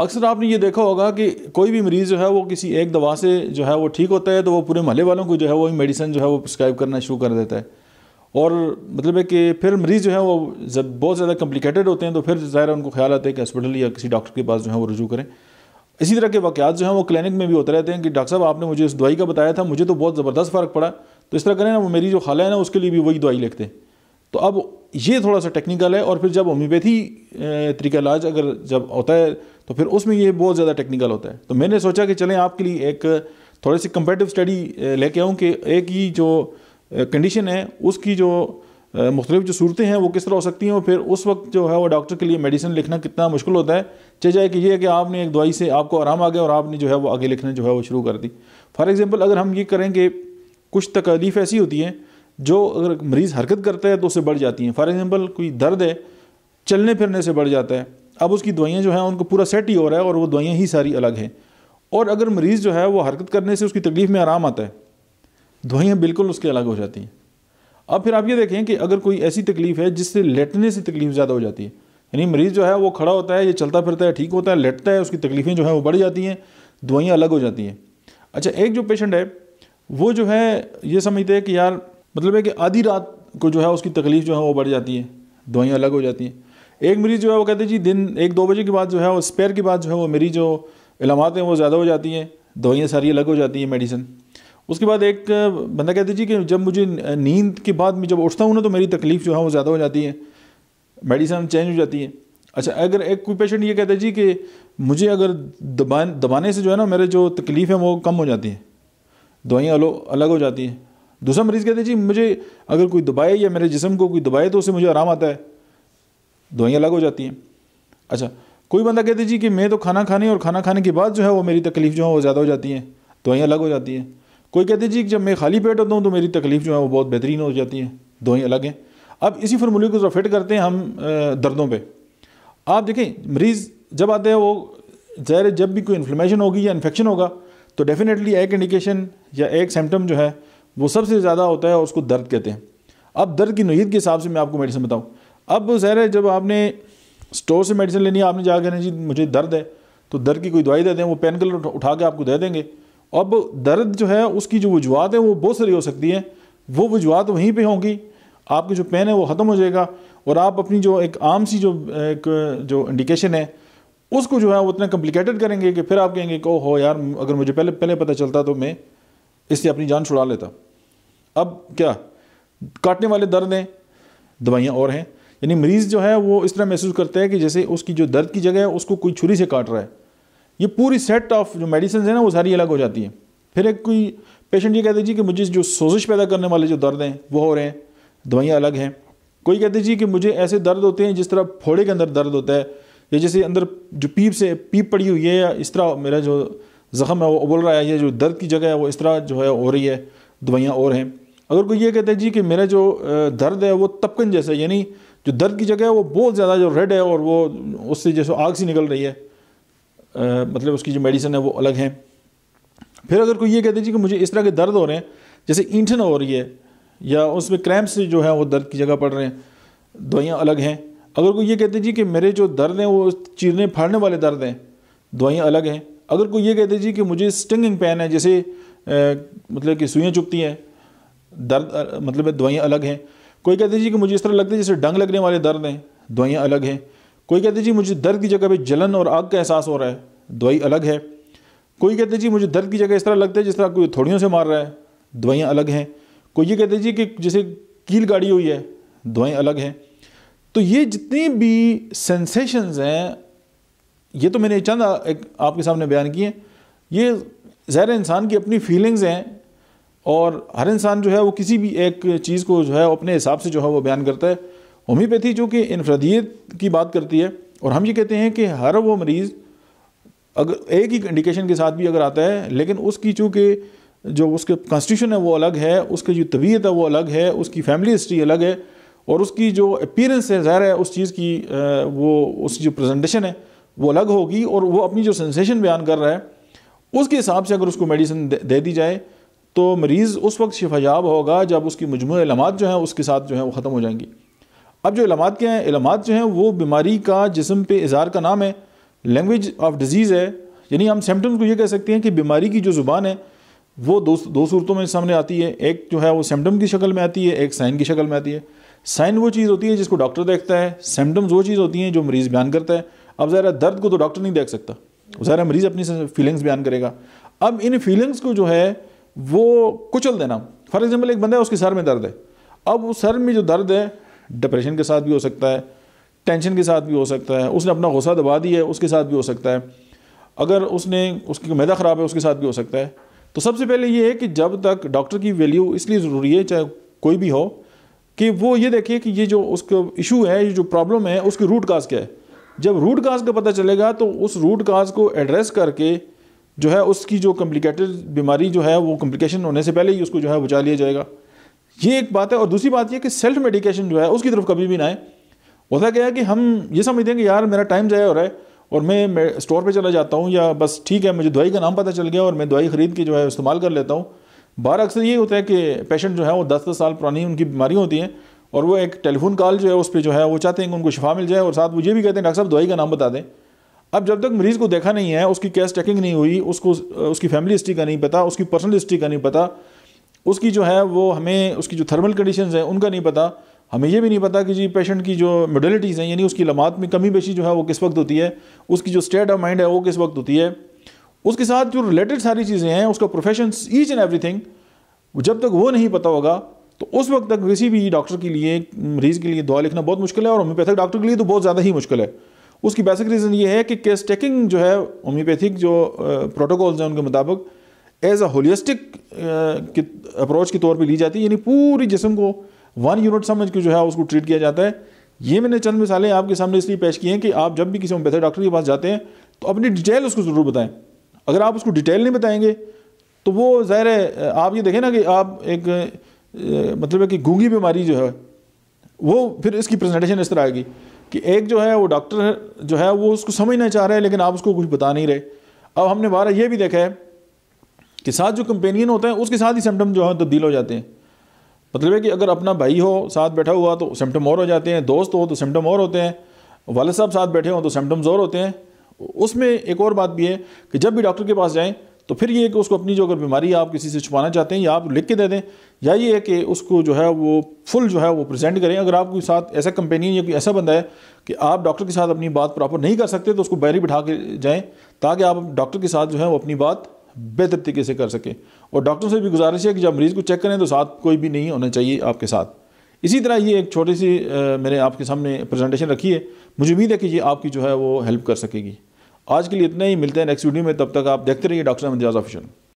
अक्सर आपने ये देखा होगा कि कोई भी मरीज़ जो है वो किसी एक दवा से जो है वो ठीक होता है तो वो पूरे महल्ले वालों को जो है वो मेडिसिन जो है वो प्रिस्क्राइब करना शुरू कर देता है और मतलब है कि फिर मरीज़ जो है वो जब बहुत ज़्यादा कम्प्लिकेटेड होते हैं तो फिर ज़ाहिर उनको ख्याल आता है कि हॉस्पिटल या किसी डॉक्टर के पास जो है वो रजू करें इसी तरह के वाक़ात जो हैं वो क्लिनिक में भी होते रहते हैं कि डॉक्टर साहब आपने मुझे इस दवाई का बताया था मुझे तो बहुत ज़बरदस्त फ़र्क पड़ा तो इस तरह करें ना वो मेरी जो खाला है ना उसके लिए भी वही दवाई लिखते हैं तो अब ये थोड़ा सा टेक्निकल है और फिर जब होम्योपैथी तरीका इलाज अगर जब होता है तो फिर उसमें ये बहुत ज़्यादा टेक्निकल होता है तो मैंने सोचा कि चलें आपके लिए एक थोड़ी सी कंपेटिव स्टडी लेके आऊँ कि एक ही जो कंडीशन है उसकी जो मुख्तलिफ जो सूरतें हैं वो किस तरह हो सकती हैं और फिर उस वक्त जो है वो डॉक्टर के लिए मेडिसिन लिखना कितना मुश्किल होता है चाहे जाए कि ये है कि आपने एक दवाई से आपको आराम आ गया और आपने जो है वो आगे लिखना जो है वो शुरू कर दी फॉर एग्ज़ाम्पल अगर हम ये करें कि कुछ तकलीफ़ ऐसी होती हैं जो अगर मरीज़ हरकत करता है तो उससे बढ़ जाती हैं फॉर एग्ज़ाम्पल कोई दर्द है चलने फिरने से बढ़ जाता है अब उसकी दवाइयाँ जो हैं उनको पूरा सेट ही हो रहा है और वो दवाइयाँ ही सारी अलग हैं और अगर मरीज़ जो है वो हरकत करने से उसकी तकलीफ़ में आराम आता है दवाइयाँ बिल्कुल उसके अलग हो जाती हैं अब फिर आप ये देखें कि अगर कोई ऐसी तकलीफ़ है जिससे लेटने से तकलीफ़ ज़्यादा हो जाती है यानी मरीज़ जो है वो खड़ा होता है ये चलता फिरता है ठीक होता है लेटता है उसकी तकलीफ़ें जो है वो बढ़ जाती हैं दवाइयाँ अलग हो जाती हैं अच्छा एक जो पेशेंट है वो जो है ये समझते हैं कि यार मतलब है कि आधी रात को जो है उसकी तकलीफ़ जो है वो बढ़ जाती है दवाइयाँ अलग हो जाती हैं एक मरीज़ जो है वो कहते हैं जी दिन एक दो बजे के बाद जो है वो स्पेयर के बाद जो है वो मेरी जो इलामत हैं वो ज़्यादा हो जाती हैं दवाइयाँ सारी अलग हो जाती हैं मेडिसिन उसके बाद एक बंदा कहते जी कि जब मुझे नींद के बाद में जब उठता हूँ ना तो मेरी तकलीफ़ जो है वो ज़्यादा हो जाती है मेडिसिन चेंज हो जाती है अच्छा अगर एक कोई पेशेंट ये कहता है जी कि मुझे अगर दबा दबाने से जो है ना मेरे जो तकलीफ़ है वो कम हो जाती है दवाइयाँ अलग हो जाती हैं दूसरा मरीज़ कहते हैं जी मुझे अगर कोई दबाए या मेरे जिसम को कोई दबाए तो उससे मुझे आराम आता है दवाइयाँ अलग हो जाती हैं अच्छा कोई बंदा कहते जी कि मैं तो खाना खाने और खाना खाने के बाद जो है वो मेरी तकलीफ़ जो है वो ज़्यादा हो जाती है दवाइयाँ अलग हो जाती हैं कोई कहते जी जब मैं खाली पेट होता हूँ तो मेरी तकलीफ़ जो है वो बहुत बेहतरीन हो जाती है दवाइयाँ अलग हैं अब इसी फार्मूले को जो फिट करते हैं हम दर्दों पर आप देखें मरीज़ जब आते हैं वो ज़ाहिर जब भी कोई इन्फ्लेमेशन होगी या इन्फेक्शन होगा तो डेफ़िनेटली एक इंडिकेशन या एक सिम्टम जो है वो सबसे ज़्यादा होता है और उसको दर्द कहते हैं अब दर्द की नोयत के हिसाब से मैं आपको मेडिसिन बताऊँ अब जहर है जब आपने स्टोर से मेडिसिन लेनी है आपने जा कहना जी मुझे दर्द है तो दर्द की कोई दवाई दे दें वो पेन कलर उठा के आपको दे देंगे अब दर्द जो है उसकी जो वजूहत है वो बहुत सारी हो सकती है वो वजूहत वहीं पर होंगी आपकी जो पेन है वो ख़त्म हो जाएगा और आप अपनी जो एक आम सी जो एक जो इंडिकेशन है उसको जो है वो इतना कम्प्लिकेटेड करेंगे कि फिर आप कहेंगे कि हो यार अगर मुझे पहले पहले पता चलता तो मैं इससे अपनी जान छुड़ा लेता अब क्या काटने वाले दर्द हैं दवाइयाँ और हैं यानी मरीज़ जो है वो इस तरह महसूस करता है कि जैसे उसकी जो दर्द की जगह है उसको कोई छुरी से काट रहा है ये पूरी सेट ऑफ जो मेडिसिन है ना वो सारी अलग हो जाती है फिर एक कोई पेशेंट ये कहते जी कि मुझे जो सोजिश पैदा करने वाले जो दर्द हैं वो हो रहे हैं दवाइयाँ अलग हैं कोई कहते जी कि मुझे ऐसे दर्द होते हैं जिस तरह फोड़े के अंदर दर्द होता है या जैसे अंदर जो पीप से पीप पड़ी हुई है या इस तरह मेरा जो ज़ख़म है वो उबल रहा है या जो दर्द की जगह है वो इस तरह जो है हो रही है दवाइयाँ और हैं अगर कोई ये कहता हैं जी कि मेरा जो दर्द है वो तपकन जैसा यानी जो दर्द की जगह है वो बहुत ज़्यादा जो रेड है और वो उससे जैसे आग सी निकल रही है आ, मतलब उसकी जो मेडिसिन है वो अलग है फिर अगर कोई ये कहते हैं जी कि मुझे इस तरह के दर्द हो रहे हैं जैसे ईंठन हो रही है या उसमें क्रैम्प से जो है वो दर्द की जगह पड़ रहे हैं दवाइयाँ अलग हैं अगर कोई ये कहते हैं जी कि मेरे जो दर्द हैं वो चीरने फाड़ने वाले दर्द हैं दवाइयाँ अलग हैं अगर कोई ये कहते जी कि मुझे स्टिंगिंग पेन है जैसे मतलब कि सुइयाँ चुपती हैं दर्द मतलब दवाइयाँ अलग हैं कोई कहते जी कि मुझे इस तरह लगता है जैसे डंग लगने वाले दर्द हैं दवाइयाँ अलग हैं कोई कहते जी मुझे दर्द की जगह पे जलन और आग का एहसास हो रहा है दवाई अलग है कोई कहते जी मुझे दर्द की जगह इस तरह लगता है जिस तरह कोई थोड़ियों से मार रहा है दवाइयाँ अलग हैं कोई ये कहते जी कि जैसे कील गाड़ी हुई है दवाएँ अलग हैं तो ये जितनी भी सेंसेशंस हैं ये तो मैंने चंद एक आपके सामने बयान किए ये ज़हर इंसान की अपनी फीलिंग्स हैं और हर इंसान जो है वो किसी भी एक चीज़ को जो है अपने हिसाब से जो है वो बयान करता है होम्योपैथी जो कि इनफरदियत की बात करती है और हम ये कहते हैं कि हर वो मरीज़ अगर एक ही इंडिकेशन के साथ भी अगर आता है लेकिन उसकी चूँकि जो उसके कॉन्स्टिट्यूशन है वो अलग है उसकी जो तबीयत है वो अलग है उसकी फैमिली हिस्ट्री अलग है और उसकी जो अपीरेंस है ज़ाहिर है उस चीज़ की वो उसकी जो प्रेजेंटेशन है वो अलग होगी और वो अपनी जो सेंसेशन बयान कर रहा है उसके हिसाब से अगर उसको मेडिसिन दे दी जाए तो मरीज़ उस वक्त शिफायाब होगा जब उसकी मजमू इलामत जो हैं उसके साथ जो है वो ख़त्म हो जाएंगी अब जो इलामत के हैं इलामत जो हैं वो बीमारी का जिसम पे इज़ार का नाम है लैंग्वेज ऑफ डिज़ीज़ है यानी हम सिम्टम्स को ये कह सकते हैं कि बीमारी की जो ज़ुबान है वो दो दो सूरतों में सामने आती है एक जो है वो सिम्टम की शक्ल में आती है एक साइन की शक्ल में आती है साइन वो चीज़ होती है जिसको डॉक्टर देखता है सिम्टम्स वो चीज़ होती हैं जो मरीज़ बयान करता है अब ज़रा दर्द को तो डॉक्टर नहीं देख सकता ज़रा मरीज़ अपनी फीलिंग्स बयान करेगा अब इन फीलिंग्स को जो है वो कुचल देना फॉर एग्ज़ाम्पल एक बंदा है उसके सर में दर्द है अब उस सर में जो दर्द है डिप्रेशन के साथ भी हो सकता है टेंशन के साथ भी हो सकता है उसने अपना गुस्सा दबा दिया है उसके साथ भी हो सकता है अगर उसने उसकी मैदा ख़राब है उसके साथ भी हो सकता है तो सबसे पहले ये है कि जब तक डॉक्टर की वैल्यू इसलिए ज़रूरी है चाहे कोई भी हो कि वो ये देखे कि ये जो उसका इशू है ये जो प्रॉब्लम है उसकी रूट काज क्या है जब रूट काज का पता चलेगा तो उस रूट काज को एड्रेस करके जो है उसकी जो कम्प्लिकेटेड बीमारी जो है वो कम्प्लिकेशन होने से पहले ही उसको जो है बचा लिया जाएगा ये एक बात है और दूसरी बात यह कि सेल्फ मेडिकेशन जो है उसकी तरफ कभी भी ना आए होता क्या है कि हम ये समझते हैं कि यार मेरा टाइम ज़ाया हो रहा है और मैं, स्टोर पे चला जाता हूँ या बस ठीक है मुझे दवाई का नाम पता चल गया और मैं दवाई ख़रीद के जो है इस्तेमाल कर लेता हूँ बार अक्सर ये होता है कि पेशेंट जो है वो दस दस साल पुरानी उनकी बीमारियाँ होती हैं और वो एक टेलीफोन कॉल जो है उस पर जो है वो चाहते हैं कि उनको शिफा मिल जाए और साथ वो ये भी कहते हैं डॉक्टर साहब दवाई का नाम बता दें अब जब तक मरीज़ को देखा नहीं है उसकी केस चेकिंग नहीं हुई उसको उसकी फैमिली हिस्ट्री का नहीं पता उसकी पर्सनल हिस्ट्री का नहीं पता उसकी जो है वो हमें उसकी जो थर्मल कंडीशन हैं उनका नहीं पता हमें यह भी नहीं पता कि जी पेशेंट की जो मेडलिटीज़ हैं यानी उसकी लमात में कमी बेशी जो है वो किस वक्त होती है उसकी जो स्टेट ऑफ माइंड है वो किस वक्त होती है उसके साथ जो रिलेटेड सारी चीज़ें हैं उसका प्रोफेशन ईच एंड एवरीथिंग जब तक वो नहीं पता होगा तो उस वक्त तक किसी भी डॉक्टर के लिए मरीज़ के लिए दवा लिखना बहुत मुश्किल है और होम्योपैथिक डॉक्टर के लिए तो बहुत ज़्यादा ही मुश्किल है उसकी बेसिक रीज़न ये है कि केस टेकिंग जो है होम्योपैथिक जो प्रोटोकॉल्स हैं उनके मुताबिक एज अ होलिस्टिक अप्रोच के तौर पर ली जाती है यानी पूरी जिसम को वन यूनिट समझ के जो है उसको ट्रीट किया जाता है ये मैंने चंद मिसालें आपके सामने इसलिए पेश की हैं कि आप जब भी किसी होम्योपैथिक डॉक्टर के पास जाते हैं तो अपनी डिटेल उसको ज़रूर बताएं अगर आप उसको डिटेल नहीं बताएंगे तो वो ज़ाहिर है आप ये देखें ना कि आप एक मतलब है कि गूंगी बीमारी जो है वो फिर इसकी प्रेजेंटेशन इस तरह आएगी कि एक जो है वो डॉक्टर जो है वो उसको समझना चाह रहे हैं लेकिन आप उसको कुछ बता नहीं रहे अब हमने बारह ये भी देखा है कि साथ जो कंपेनियन होते हैं उसके साथ ही सिम्टम जो है तब्दील हो जाते हैं मतलब है कि अगर अपना भाई हो साथ बैठा हुआ तो सिम्टम और हो जाते हैं दोस्त हो तो सिम्टम और होते हैं वाले साहब साथ बैठे हों तो सिम्टम्स और होते हैं उसमें एक और बात भी है कि जब भी डॉक्टर के पास जाएँ तो फिर ये कि उसको अपनी जो अगर बीमारी आप किसी से छुपाना चाहते हैं या आप लिख के दे दें या ये है कि उसको जो है वो फुल जो है वो प्रेजेंट करें अगर आपके साथ ऐसा कंपेनियन या कोई ऐसा बंदा है कि आप डॉक्टर के साथ अपनी बात प्रॉपर नहीं कर सकते तो उसको बैरी बिठा के जाएँ ताकि आप डॉक्टर के साथ जो है वो अपनी बात बेहतर तरीके से कर सकें और डॉक्टर से भी गुजारिश है कि जब मरीज़ को चेक करें तो साथ कोई भी नहीं होना चाहिए आपके साथ इसी तरह ये एक छोटी सी मैंने आपके सामने प्रेजेंटेशन रखी है मुझे उम्मीद है कि ये आपकी जो है वो हेल्प कर सकेगी आज के लिए इतना ही मिलते हैं नेक्स्ट वीडियो में तब तक आप देखते रहिए डॉक्टर अहमद ऑफिशियल